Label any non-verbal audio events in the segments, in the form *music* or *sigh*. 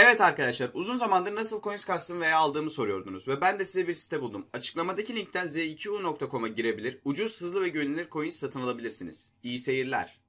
Evet arkadaşlar uzun zamandır nasıl coins kastım veya aldığımı soruyordunuz ve ben de size bir site buldum. Açıklamadaki linkten z2u.com'a girebilir, ucuz, hızlı ve güvenilir coins satın alabilirsiniz. İyi seyirler.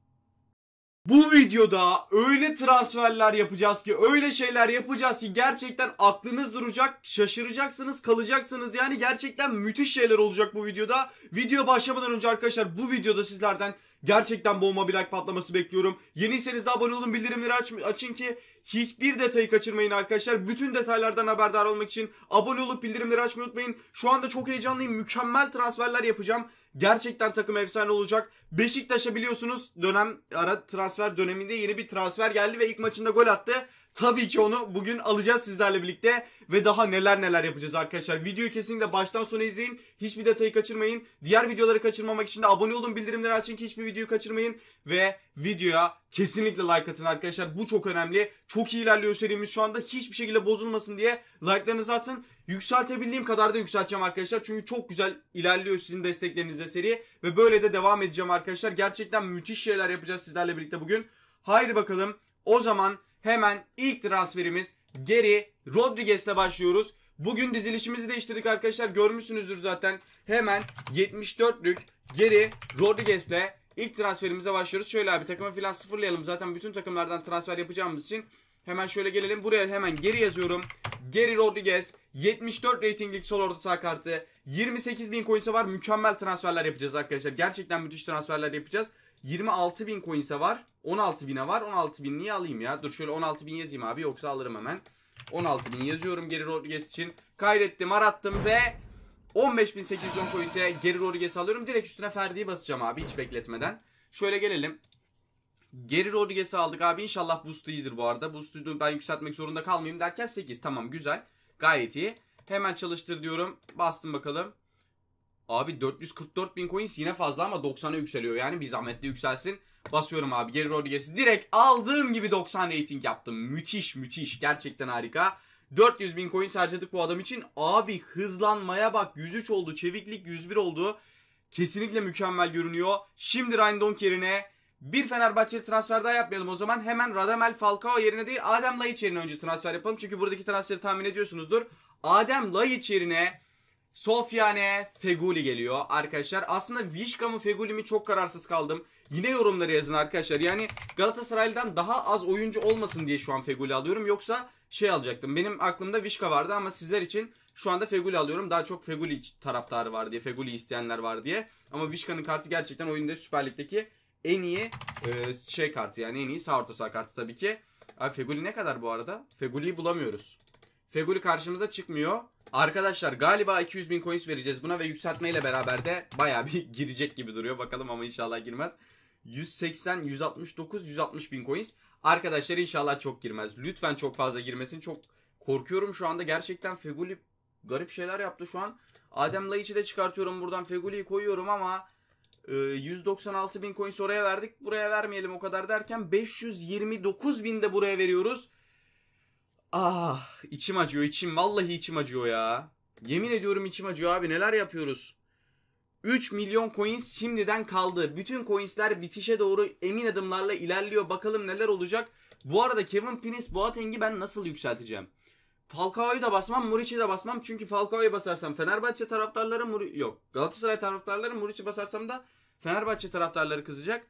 Bu videoda öyle transferler yapacağız ki öyle şeyler yapacağız ki gerçekten aklınız duracak, şaşıracaksınız, kalacaksınız. Yani gerçekten müthiş şeyler olacak bu videoda. Video başlamadan önce arkadaşlar bu videoda sizlerden Gerçekten bomba bir like patlaması bekliyorum. Yeniyseniz de abone olun bildirimleri aç, açın ki hiçbir detayı kaçırmayın arkadaşlar. Bütün detaylardan haberdar olmak için abone olup bildirimleri açmayı unutmayın. Şu anda çok heyecanlıyım. Mükemmel transferler yapacağım. Gerçekten takım efsane olacak. Beşiktaş'a biliyorsunuz dönem ara transfer döneminde yeni bir transfer geldi ve ilk maçında gol attı. Tabii ki onu bugün alacağız sizlerle birlikte ve daha neler neler yapacağız arkadaşlar. Videoyu kesinlikle baştan sona izleyin. Hiçbir detayı kaçırmayın. Diğer videoları kaçırmamak için de abone olun, bildirimleri açın ki hiçbir videoyu kaçırmayın. Ve videoya kesinlikle like atın arkadaşlar. Bu çok önemli. Çok iyi ilerliyor serimiz şu anda. Hiçbir şekilde bozulmasın diye like'larınızı atın. Yükseltebildiğim kadar da yükselteceğim arkadaşlar. Çünkü çok güzel ilerliyor sizin desteklerinizle seri. Ve böyle de devam edeceğim arkadaşlar. Gerçekten müthiş şeyler yapacağız sizlerle birlikte bugün. Haydi bakalım o zaman hemen ilk transferimiz geri Rodriguez'le başlıyoruz. Bugün dizilişimizi değiştirdik arkadaşlar. Görmüşsünüzdür zaten. Hemen 74'lük geri Rodriguez'le ilk transferimize başlıyoruz. Şöyle abi takımı filan sıfırlayalım. Zaten bütün takımlardan transfer yapacağımız için Hemen şöyle gelelim. Buraya hemen geri yazıyorum. Geri Rodriguez 74 ratinglik sol orta saha kartı. 28 bin coins'e var. Mükemmel transferler yapacağız arkadaşlar. Gerçekten müthiş transferler yapacağız. 26 bin coins'e var. 16 bine var. 16 bin niye alayım ya? Dur şöyle 16 bin yazayım abi. Yoksa alırım hemen. 16 bin yazıyorum Geri Rodriguez için. Kaydettim, arattım ve 15.810 coins'e Geri Rodriguez alıyorum. Direkt üstüne Ferdi'yi basacağım abi hiç bekletmeden. Şöyle gelelim. Geri Rodriguez'i aldık abi. inşallah boost'u iyidir bu arada. Boost'u ben yükseltmek zorunda kalmayayım derken 8. Tamam güzel. Gayet iyi. Hemen çalıştır diyorum. Bastım bakalım. Abi 444 bin coins yine fazla ama 90'a yükseliyor. Yani bir zahmetli yükselsin. Basıyorum abi geri Rodriguez'i. Direkt aldığım gibi 90 rating yaptım. Müthiş müthiş. Gerçekten harika. 400 bin coins harcadık bu adam için. Abi hızlanmaya bak. 103 oldu. Çeviklik 101 oldu. Kesinlikle mükemmel görünüyor. Şimdi Ryan Donk yerine bir Fenerbahçe transfer daha yapmayalım o zaman. Hemen Radamel Falcao yerine değil Adem Laiç yerine önce transfer yapalım. Çünkü buradaki transferi tahmin ediyorsunuzdur. Adem Laiç yerine Sofyane Feguli geliyor arkadaşlar. Aslında Vişka mı Feguli mi çok kararsız kaldım. Yine yorumları yazın arkadaşlar. Yani Galatasaray'dan daha az oyuncu olmasın diye şu an Feguli alıyorum. Yoksa şey alacaktım. Benim aklımda Vişka vardı ama sizler için şu anda Feguli alıyorum. Daha çok Feguli taraftarı var diye. Feguli isteyenler var diye. Ama Vişka'nın kartı gerçekten oyunda Süper Lig'deki en iyi e, şey kartı yani en iyi sağ orta saha kartı tabii ki. Abi Feguli ne kadar bu arada? Feguli'yi bulamıyoruz. Feguli karşımıza çıkmıyor. Arkadaşlar galiba 200 bin coins vereceğiz buna ve yükseltmeyle beraber de baya bir *laughs* girecek gibi duruyor. Bakalım ama inşallah girmez. 180, 169, 160 bin coins. Arkadaşlar inşallah çok girmez. Lütfen çok fazla girmesin. Çok korkuyorum şu anda. Gerçekten Feguli garip şeyler yaptı şu an. Adem Laiç'i de çıkartıyorum buradan. Feguli'yi koyuyorum ama 196 ee, bin coins oraya verdik. Buraya vermeyelim o kadar derken 529 bin de buraya veriyoruz. Ah içim acıyor içim. Vallahi içim acıyor ya. Yemin ediyorum içim acıyor abi neler yapıyoruz. 3 milyon coins şimdiden kaldı. Bütün coinsler bitişe doğru emin adımlarla ilerliyor. Bakalım neler olacak. Bu arada Kevin Prince Boateng'i ben nasıl yükselteceğim? Falcao'yu da basmam, Muriç'i de basmam. Çünkü Falcao'yu basarsam Fenerbahçe taraftarları Muri... yok. Galatasaray taraftarları Muriç'i basarsam da Fenerbahçe taraftarları kızacak.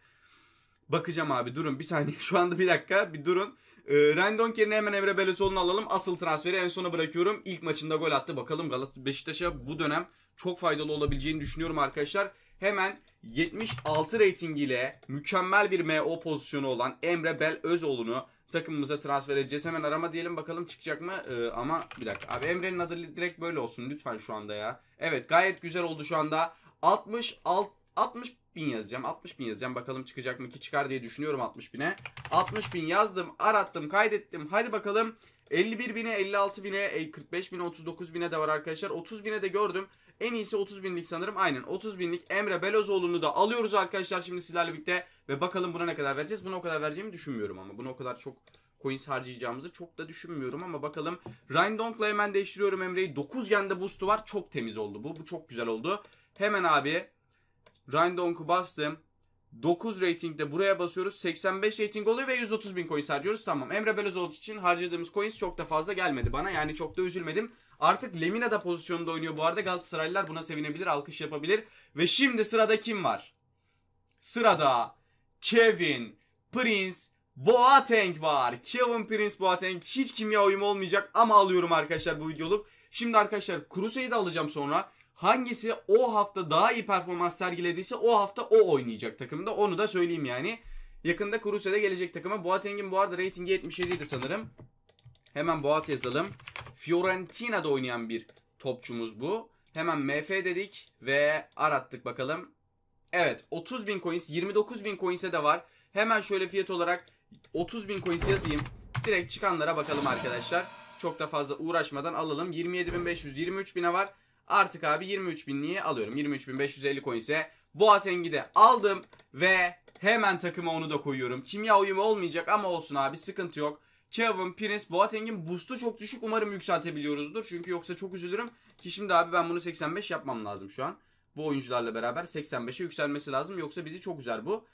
Bakacağım abi durun bir saniye *laughs* şu anda bir dakika bir durun. E, ee, Rendon yerine hemen Emre Belezoğlu'nu alalım. Asıl transferi en sona bırakıyorum. İlk maçında gol attı. Bakalım Galatasaray Beşiktaş'a bu dönem çok faydalı olabileceğini düşünüyorum arkadaşlar. Hemen 76 rating ile mükemmel bir MO pozisyonu olan Emre Bel Özoğlu'nu takımımıza transfer edeceğiz. Hemen arama diyelim bakalım çıkacak mı? Ee, ama bir dakika. Abi Emre'nin adı direkt böyle olsun lütfen şu anda ya. Evet gayet güzel oldu şu anda. 66 60 bin yazacağım. 60 bin yazacağım. Bakalım çıkacak mı ki çıkar diye düşünüyorum 60 bine. 60 bin yazdım, arattım, kaydettim. Hadi bakalım. 51 bine, 56 bine, 45 bine, 39 bine de var arkadaşlar. 30 bine de gördüm. En iyisi 30 binlik sanırım. Aynen 30 binlik Emre Belozoğlu'nu da alıyoruz arkadaşlar şimdi sizlerle birlikte. Ve bakalım buna ne kadar vereceğiz. Buna o kadar vereceğimi düşünmüyorum ama. Buna o kadar çok coins harcayacağımızı çok da düşünmüyorum ama bakalım. Rindong'la hemen değiştiriyorum Emre'yi. 9 yende boost'u var. Çok temiz oldu bu. Bu çok güzel oldu. Hemen abi Rhindonk'u bastım. 9 ratingde buraya basıyoruz. 85 rating oluyor ve 130 bin coin harcıyoruz. Tamam. Emre Belezoğlu için harcadığımız coins çok da fazla gelmedi bana. Yani çok da üzülmedim. Artık Lemina da pozisyonda oynuyor bu arada. Galatasaraylılar buna sevinebilir, alkış yapabilir. Ve şimdi sırada kim var? Sırada Kevin Prince Boateng var. Kevin Prince Boateng hiç kimya uyumu olmayacak ama alıyorum arkadaşlar bu videoluk. Şimdi arkadaşlar de alacağım sonra hangisi o hafta daha iyi performans sergilediyse o hafta o oynayacak takımda. Onu da söyleyeyim yani. Yakında Kuruse'de gelecek takıma. Boateng'in bu arada reytingi 77 idi sanırım. Hemen Boat yazalım. Fiorentina'da oynayan bir topçumuz bu. Hemen MF dedik ve arattık bakalım. Evet 30 bin coins 29 bin coins'e de var. Hemen şöyle fiyat olarak 30 bin coins yazayım. Direkt çıkanlara bakalım arkadaşlar. Çok da fazla uğraşmadan alalım. 27.500 23.000'e var. Artık abi 23 binliği alıyorum. 23.550 coin ise Boateng'i de aldım ve hemen takıma onu da koyuyorum. Kimya uyumu olmayacak ama olsun abi sıkıntı yok. Kevin Prince Boateng'in boost'u çok düşük umarım yükseltebiliyoruzdur. Çünkü yoksa çok üzülürüm ki şimdi abi ben bunu 85 yapmam lazım şu an. Bu oyuncularla beraber 85'e yükselmesi lazım yoksa bizi çok üzer bu.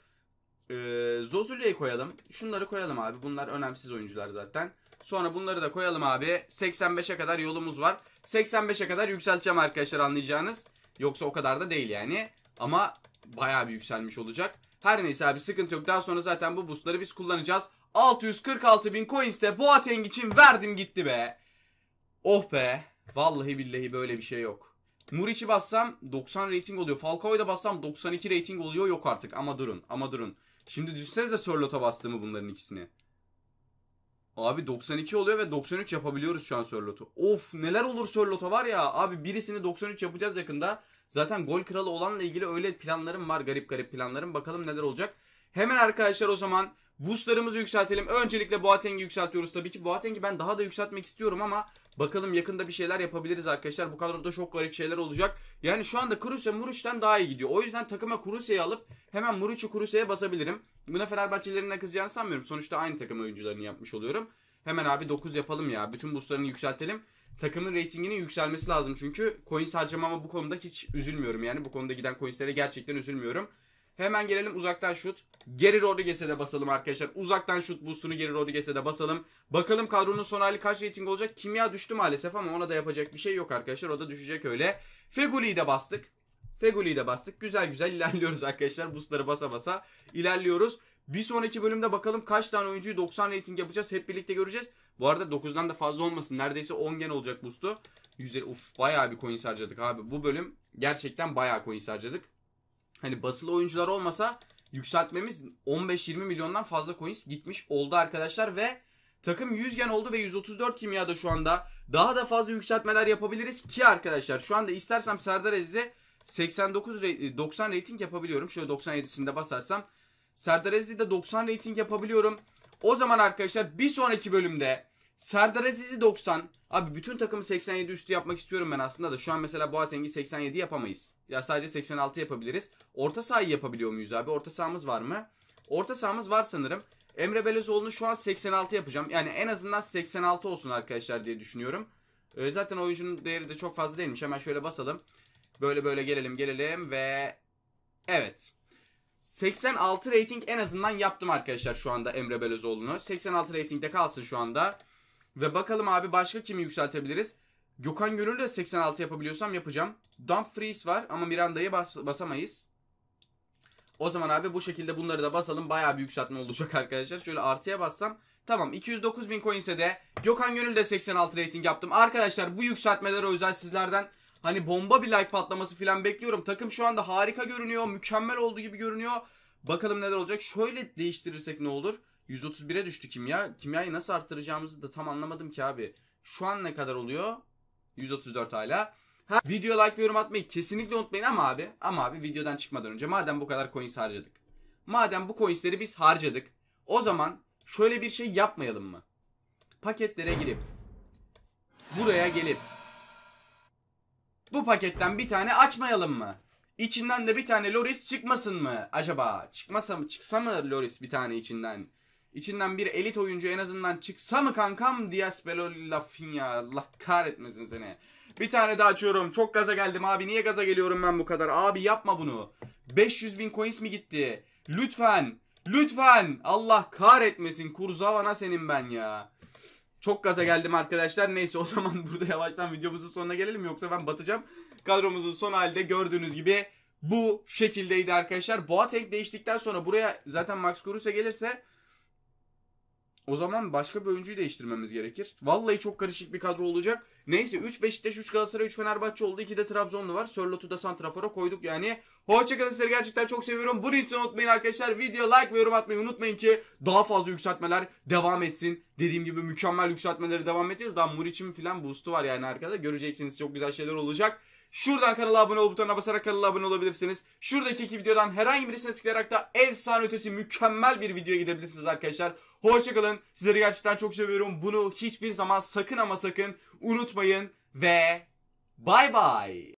Ee, Zozuli'yi koyalım. Şunları koyalım abi. Bunlar önemsiz oyuncular zaten. Sonra bunları da koyalım abi. 85'e kadar yolumuz var. 85'e kadar yükselteceğim arkadaşlar anlayacağınız. Yoksa o kadar da değil yani. Ama bayağı bir yükselmiş olacak. Her neyse abi sıkıntı yok. Daha sonra zaten bu boostları biz kullanacağız. 646 bin coins de Boateng için verdim gitti be. Oh be. Vallahi billahi böyle bir şey yok. Muriç'i bassam 90 rating oluyor. Falcao'yu da bassam 92 rating oluyor. Yok artık ama durun ama durun. Şimdi düşünsenize Sörlot'a bastığımı bunların ikisini. Abi 92 oluyor ve 93 yapabiliyoruz şu an Sörlot'u. Of neler olur Sörlot'a var ya. Abi birisini 93 yapacağız yakında. Zaten gol kralı olanla ilgili öyle planlarım var. Garip garip planlarım. Bakalım neler olacak. Hemen arkadaşlar o zaman boostlarımızı yükseltelim. Öncelikle Boateng'i yükseltiyoruz tabii ki. Boateng'i ben daha da yükseltmek istiyorum ama Bakalım yakında bir şeyler yapabiliriz arkadaşlar. Bu kadroda çok garip şeyler olacak. Yani şu anda Kruse Muriç'ten daha iyi gidiyor. O yüzden takıma Kruse'yi alıp hemen Muriç'i Kruse'ye basabilirim. Buna Fenerbahçelerinden kızacağını sanmıyorum. Sonuçta aynı takım oyuncularını yapmış oluyorum. Hemen abi 9 yapalım ya. Bütün boostlarını yükseltelim. Takımın reytinginin yükselmesi lazım çünkü coins harcamama bu konuda hiç üzülmüyorum. Yani bu konuda giden coinslere gerçekten üzülmüyorum. Hemen gelelim uzaktan şut. Geri Rodriguez'e de basalım arkadaşlar. Uzaktan şut boostunu geri Rodriguez'e de basalım. Bakalım kadronun son hali kaç rating olacak? Kimya düştü maalesef ama ona da yapacak bir şey yok arkadaşlar. O da düşecek öyle. Feguli'yi de bastık. Feguli'yi de bastık. Güzel güzel *laughs* ilerliyoruz arkadaşlar. Boostları basa basa ilerliyoruz. Bir sonraki bölümde bakalım kaç tane oyuncuyu 90 rating yapacağız. Hep birlikte göreceğiz. Bu arada 9'dan da fazla olmasın. Neredeyse 10 gen olacak boost'u. 150 uf bayağı bir coin harcadık abi. Bu bölüm gerçekten bayağı coin harcadık hani basılı oyuncular olmasa yükseltmemiz 15-20 milyondan fazla coins gitmiş oldu arkadaşlar ve takım 100 gen oldu ve 134 kimyada şu anda daha da fazla yükseltmeler yapabiliriz ki arkadaşlar şu anda istersem Serdar Aziz'e 89 90 e, rating yapabiliyorum. Şöyle 97'sinde basarsam Serdar de 90 rating yapabiliyorum. O zaman arkadaşlar bir sonraki bölümde Serdar Aziz'i 90. Abi bütün takımı 87 üstü yapmak istiyorum ben aslında da. Şu an mesela Boateng'i 87 yapamayız. Ya sadece 86 yapabiliriz. Orta sahayı yapabiliyor muyuz abi? Orta sahamız var mı? Orta sahamız var sanırım. Emre Belezoğlu'nu şu an 86 yapacağım. Yani en azından 86 olsun arkadaşlar diye düşünüyorum. Ee, zaten oyuncunun değeri de çok fazla değilmiş. Hemen şöyle basalım. Böyle böyle gelelim gelelim ve... Evet. 86 rating en azından yaptım arkadaşlar şu anda Emre Belözoğlu'nu. 86 ratingde kalsın şu anda. Ve bakalım abi başka kimi yükseltebiliriz? Gökhan Gönül de 86 yapabiliyorsam yapacağım. Dump Freeze var ama Miranda'yı bas basamayız. O zaman abi bu şekilde bunları da basalım. Bayağı bir yükseltme olacak *laughs* arkadaşlar. Şöyle artıya bassam. Tamam 209 bin coinse de Gökhan Gönül de 86 rating yaptım. Arkadaşlar bu yükseltmelere özel sizlerden hani bomba bir like patlaması falan bekliyorum. Takım şu anda harika görünüyor. Mükemmel olduğu gibi görünüyor. Bakalım neler olacak. Şöyle değiştirirsek ne olur? 131'e düştü kimya. Kimyayı nasıl arttıracağımızı da tam anlamadım ki abi. Şu an ne kadar oluyor? 134 hala. Ha, video like ve yorum atmayı kesinlikle unutmayın ama abi. Ama abi videodan çıkmadan önce madem bu kadar coins harcadık. Madem bu coinsleri biz harcadık. O zaman şöyle bir şey yapmayalım mı? Paketlere girip buraya gelip bu paketten bir tane açmayalım mı? İçinden de bir tane Loris çıkmasın mı acaba? Çıkmasa mı? Çıksa mı Loris bir tane içinden? İçinden bir elit oyuncu en azından çıksa mı kankam Dias Belolafin ya Allah kahretmesin seni. Bir tane daha açıyorum. Çok gaza geldim abi. Niye gaza geliyorum ben bu kadar? Abi yapma bunu. 500 bin coins mi gitti? Lütfen. Lütfen. Allah kahretmesin. Kurzavana senin ben ya. Çok gaza geldim arkadaşlar. Neyse o zaman *laughs* burada yavaştan videomuzun sonuna gelelim. Yoksa ben batacağım. Kadromuzun son halde gördüğünüz gibi bu şekildeydi arkadaşlar. Boateng değiştikten sonra buraya zaten Max Kruse gelirse o zaman başka bir oyuncuyu değiştirmemiz gerekir. Vallahi çok karışık bir kadro olacak. Neyse 3 Beşiktaş, 3 Galatasaray, 3 Fenerbahçe oldu. 2 de Trabzonlu var. Sörlot'u da Santrafor'a koyduk yani. Hoşçakalın sizleri gerçekten çok seviyorum. Bunu hiç unutmayın arkadaşlar. Video like ve yorum atmayı unutmayın ki daha fazla yükseltmeler devam etsin. Dediğim gibi mükemmel yükseltmeleri devam edeceğiz. Daha Muriç'in filan boost'u var yani arkada. Göreceksiniz çok güzel şeyler olacak. Şuradan kanala abone ol butonuna basarak kanala abone olabilirsiniz. Şuradaki iki videodan herhangi birisine tıklayarak da efsane ötesi mükemmel bir videoya gidebilirsiniz arkadaşlar. Hoşçakalın. Sizleri gerçekten çok seviyorum. Bunu hiçbir zaman sakın ama sakın unutmayın ve bay bay.